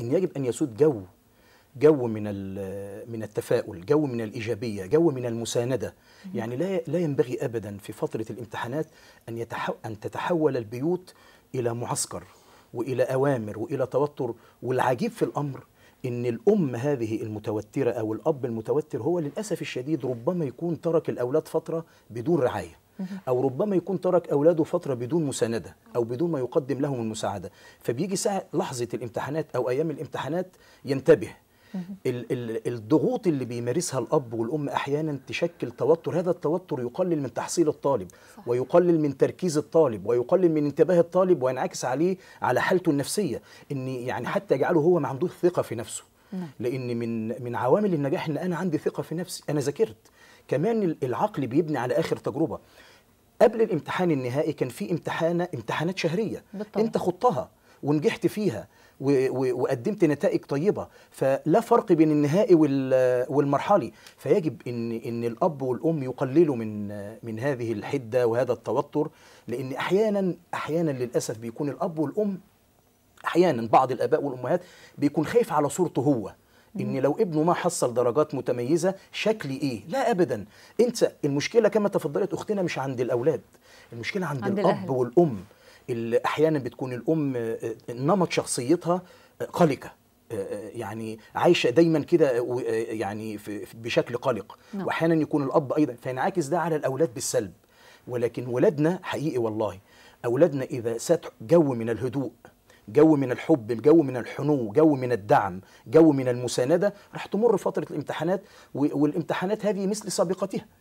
ان يجب ان يسود جو جو من من التفاؤل، جو من الايجابيه، جو من المسانده، يعني لا لا ينبغي ابدا في فتره الامتحانات ان ان تتحول البيوت الى معسكر والى اوامر والى توتر، والعجيب في الامر ان الام هذه المتوتره او الاب المتوتر هو للاسف الشديد ربما يكون ترك الاولاد فتره بدون رعايه. او ربما يكون ترك اولاده فتره بدون مسانده او بدون ما يقدم لهم المساعده فبيجي ساعه لحظه الامتحانات او ايام الامتحانات ينتبه الضغوط اللي بيمارسها الاب والام احيانا تشكل توتر هذا التوتر يقلل من تحصيل الطالب صح. ويقلل من تركيز الطالب ويقلل من انتباه الطالب وينعكس عليه على حالته النفسيه ان يعني حتى يجعله هو ما عندوش ثقه في نفسه نعم. لان من من عوامل النجاح ان انا عندي ثقه في نفسي انا ذاكرت كمان العقل بيبني على اخر تجربه قبل الامتحان النهائي كان في امتحان امتحانات شهريه بالطبع. انت خضتها ونجحت فيها وقدمت نتائج طيبه فلا فرق بين النهائي والمرحلي فيجب ان ان الاب والام يقللوا من من هذه الحده وهذا التوتر لان احيانا احيانا للاسف بيكون الاب والام احيانا بعض الاباء والامهات بيكون خايف على صورته هو ان لو ابنه ما حصل درجات متميزه شكلي ايه لا ابدا انت المشكله كما تفضلت اختنا مش عند الاولاد المشكله عند, عند الاب الأهل. والام اللي احيانا بتكون الام آه، نمط شخصيتها آه، قلقه آه، يعني عايشه دايما كده يعني بشكل قلق نعم. واحيانا يكون الاب ايضا فينعكس ده على الاولاد بالسلب ولكن ولادنا حقيقي والله اولادنا اذا سات جو من الهدوء جو من الحب جو من الحنو جو من الدعم جو من المساندة راح تمر فترة الامتحانات والامتحانات هذه مثل سابقتها